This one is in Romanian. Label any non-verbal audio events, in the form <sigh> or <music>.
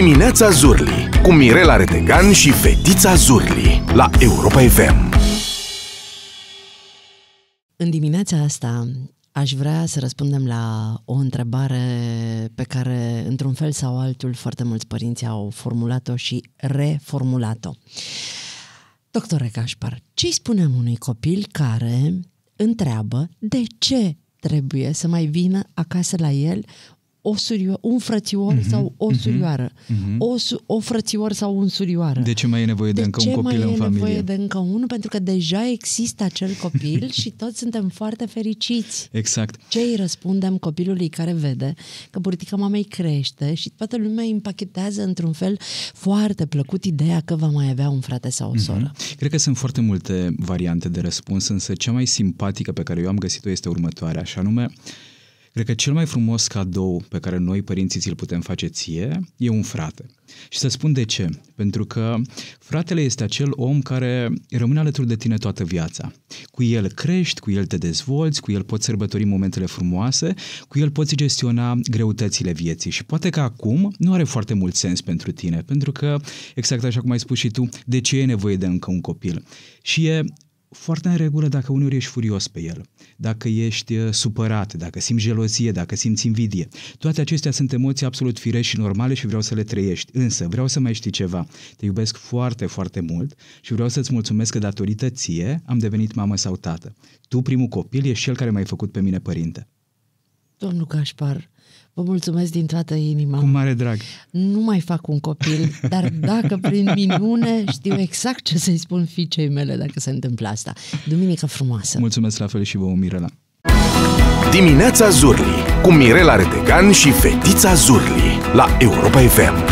Dimineața Zurli cu Mirela Retegan și Fetița Zurli la Europa FM. În dimineața asta aș vrea să răspundem la o întrebare pe care, într-un fel sau altul, foarte mulți părinți au formulat-o și reformulat-o. Doctore Cașpar, ce îi spunem unui copil care întreabă de ce trebuie să mai vină acasă la el o, surio- un frățior uh-huh, sau o mhm. surioară, uh-huh. o, su- o frățior sau un surioară. De ce mai e nevoie de, de încă un copil în familie? De ce mai e nevoie de încă unul? Pentru că deja există acel copil <laughs> și toți suntem foarte fericiți. Exact. Ce îi răspundem copilului care vede că burtica mamei crește și toată lumea îi împachetează într-un fel foarte plăcut ideea că va mai avea un frate sau o uh-huh. soră. Cred că sunt foarte multe variante de răspuns, însă cea mai simpatică pe care eu am găsit-o este următoarea, așa nume. Cred că cel mai frumos cadou pe care noi, părinții, ți-l putem face ție e un frate. Și să spun de ce. Pentru că fratele este acel om care rămâne alături de tine toată viața. Cu el crești, cu el te dezvolți, cu el poți sărbători momentele frumoase, cu el poți gestiona greutățile vieții. Și poate că acum nu are foarte mult sens pentru tine, pentru că, exact așa cum ai spus și tu, de ce e nevoie de încă un copil? Și e foarte în regulă dacă uneori ești furios pe el, dacă ești uh, supărat, dacă simți gelozie, dacă simți invidie. Toate acestea sunt emoții absolut firești și normale și vreau să le trăiești. Însă vreau să mai știi ceva. Te iubesc foarte, foarte mult și vreau să-ți mulțumesc că datorită ție am devenit mamă sau tată. Tu, primul copil, ești cel care m-ai făcut pe mine părinte. Domnul Gașpar, vă mulțumesc din toată inima. Cu mare drag. Nu mai fac un copil, dar dacă prin minune știu exact ce să-i spun fiicei mele dacă se întâmplă asta. Duminică frumoasă! Mulțumesc la fel și vouă, Mirela! Dimineața Zurli cu Mirela Retegan și Fetița Zurli la Europa FM.